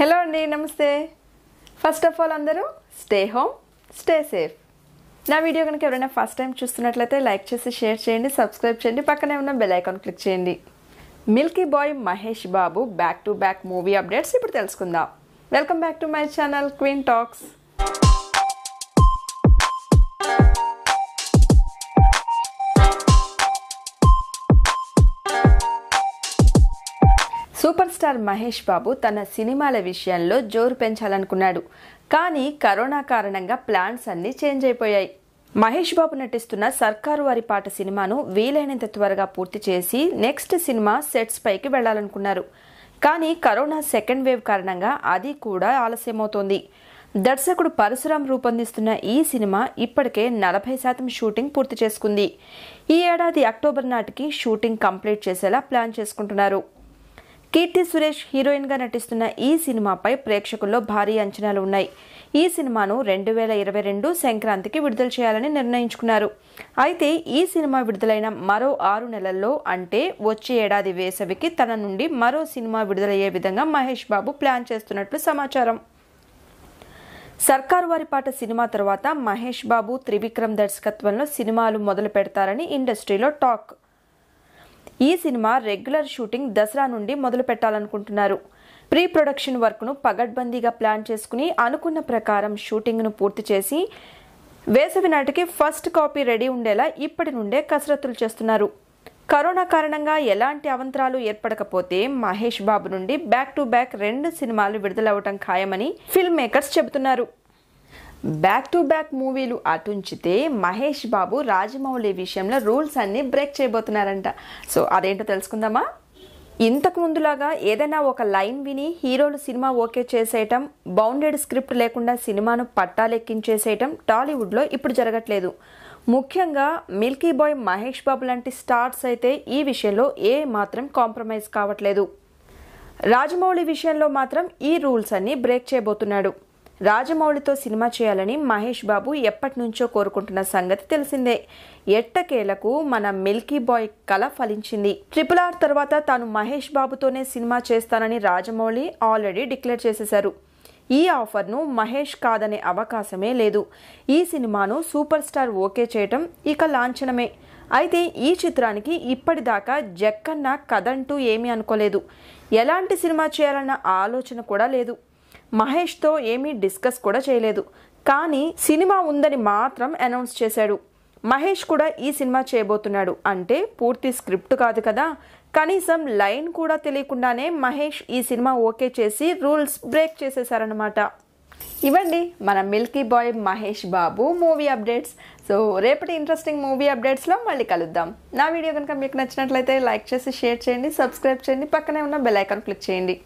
hello అండి నమస్తే first of all అందరూ స్టే హోమ్ స్టే సేఫ్ నా వీడియో కనుక ఎవరైనా ఫస్ట్ టైం చూస్తున్నట్లయితే లైక్ చేసి షేర్ చేయండి సబ్స్క్రైబ్ చేయండి పక్కనే ఉన్న బెల్ ఐకాన్ క్లిక్ చేయండి milky boy Mahesh Babu back to back movie updates ఇప్పుడు తెలుసుకుందాం welcome back to my channel Queen Talks super star Mahesh Babu తన సినిమాల విషయంలో జోరు పెంచాలనుకున్నాడు కానీ కరోనా కారణంగా ప్లాన్స్ అన్నీ చేంజ్ అయిపోయాయి మహేష్ బాబు నటిస్తున్న సర్కారు వారి పాట సినిమాను వీలైనంత త్వరగా పూర్తి చేసి నెక్స్ట్ సినిమా సెట్స్ పైకి వెళ్లాలనుకున్నారు కానీ కరోనా సెకండ్ వేవ్ కారణంగా అది కూడా ఆలస్యమవుతోంది దర్శకుడు పరశురాం రూపొందిస్తున్న ఈ సినిమా ఇప్పటికే నలభై శాతం షూటింగ్ పూర్తి చేసుకుంది ఈ ఏడాది అక్టోబర్ నాటికి షూటింగ్ కంప్లీట్ చేసేలా ప్లాన్ చేసుకుంటున్నారు కీర్తి సురేష్ హీరోయిన్గా నటిస్తున్న ఈ సినిమాపై ప్రేక్షకుల్లో భారీ అంచనాలు ఉన్నాయి ఈ సినిమాను రెండు వేల ఇరవై రెండు సంక్రాంతికి విడుదల చేయాలని నిర్ణయించుకున్నారు అయితే ఈ సినిమా విడుదలైన మరో ఆరు నెలల్లో అంటే వచ్చే ఏడాది వేసవికి తన నుండి మరో సినిమా విడుదలయ్యే విధంగా మహేష్ బాబు ప్లాన్ చేస్తున్నట్లు సమాచారం సర్కారు వారి పాట సినిమా తర్వాత మహేష్ బాబు త్రివిక్రమ్ దర్శకత్వంలో సినిమాలు మొదలు పెడతారని ఇండస్ట్రీలో టాక్ ఈ సినిమా రెగ్యులర్ షూటింగ్ దసరా నుండి మొదలు పెట్టాలనుకుంటున్నారు ప్రీ ప్రొడక్షన్ వర్క్ను పగడ్బందీగా ప్లాన్ చేసుకుని అనుకున్న ప్రకారం షూటింగ్ను పూర్తి చేసి వేసవి నాటికి ఫస్ట్ కాపీ రెడీ ఉండేలా ఇప్పటి నుండే కసరత్తులు చేస్తున్నారు కరోనా కారణంగా ఎలాంటి అవంతరాలు ఏర్పడకపోతే మహేష్ బాబు నుండి బ్యాక్ టు బ్యాక్ రెండు సినిమాలు విడుదలవ్వటం ఖాయమని ఫిల్మ్ మేకర్స్ చెబుతున్నారు బ్యాక్ టు బ్యాక్ మూవీలు అటుంచితే మహేష్ బాబు రాజమౌళి విషయంలో రూల్స్ అన్నీ బ్రేక్ చేయబోతున్నారంట సో అదేంటో తెలుసుకుందామా ఇంతకు ముందులాగా ఏదైనా ఒక లైన్ విని హీరోలు సినిమా ఓకే చేసేయటం బౌండెడ్ స్క్రిప్ట్ లేకుండా సినిమాను పట్టాలెక్కించేసేయటం టాలీవుడ్లో ఇప్పుడు జరగట్లేదు ముఖ్యంగా మిల్కీ బాయ్ మహేష్ బాబు లాంటి స్టార్స్ అయితే ఈ విషయంలో ఏ మాత్రం కాంప్రమైజ్ కావట్లేదు రాజమౌళి విషయంలో మాత్రం ఈ రూల్స్ అన్ని బ్రేక్ చేయబోతున్నాడు రాజమౌళితో సినిమా చేయాలని మహేష్ బాబు ఎప్పటి నుంచో కోరుకుంటున్న సంగతి తెలిసిందే ఎట్టకేలకు మన మిల్కీ బాయ్ కళ ఫలించింది ట్రిపుల్ ఆర్ తర్వాత తాను మహేష్ బాబుతోనే సినిమా చేస్తానని రాజమౌళి ఆల్రెడీ డిక్లేర్ చేసేశారు ఈ ఆఫర్ను మహేష్ కాదనే అవకాశమే లేదు ఈ సినిమాను సూపర్ స్టార్ ఓకే చేయటం ఇక లాంఛనమే అయితే ఈ చిత్రానికి ఇప్పటిదాకా జక్కన్న కథంటూ ఏమీ అనుకోలేదు ఎలాంటి సినిమా చేయాలన్న ఆలోచన కూడా లేదు మహేష్తో ఏమీ డిస్కస్ కూడా చేయలేదు కానీ సినిమా ఉందని మాత్రం అనౌన్స్ చేశాడు మహేష్ కూడా ఈ సినిమా చేయబోతున్నాడు అంటే పూర్తి స్క్రిప్ట్ కాదు కదా కనీసం లైన్ కూడా తెలియకుండానే మహేష్ ఈ సినిమా ఓకే చేసి రూల్స్ బ్రేక్ చేసేశారనమాట ఇవ్వండి మన milky boy Mahesh Babu movie updates so రేపటి ఇంట్రెస్టింగ్ మూవీ అప్డేట్స్లో మళ్ళీ కలుద్దాం నా వీడియో కనుక మీకు నచ్చినట్లయితే లైక్ చేసి షేర్ చేయండి సబ్స్క్రైబ్ చేయండి పక్కనే ఉన్న బెల్ ఐకాన్ క్లిక్ చేయండి